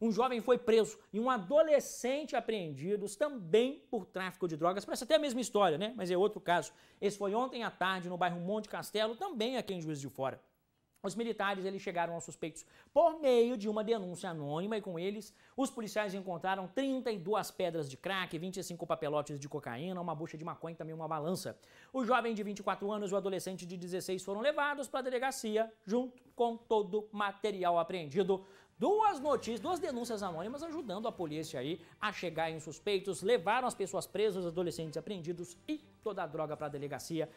Um jovem foi preso e um adolescente apreendidos também por tráfico de drogas. Parece até a mesma história, né? Mas é outro caso. Esse foi ontem à tarde no bairro Monte Castelo, também aqui em Juiz de Fora. Os militares eles chegaram aos suspeitos por meio de uma denúncia anônima e com eles os policiais encontraram 32 pedras de crack, 25 papelotes de cocaína, uma bucha de maconha e também uma balança. O jovem de 24 anos e o adolescente de 16 foram levados para a delegacia junto com todo o material apreendido. Duas notícias, duas denúncias anônimas ajudando a polícia aí a chegar em suspeitos, levaram as pessoas presas, os adolescentes apreendidos e toda a droga para a delegacia.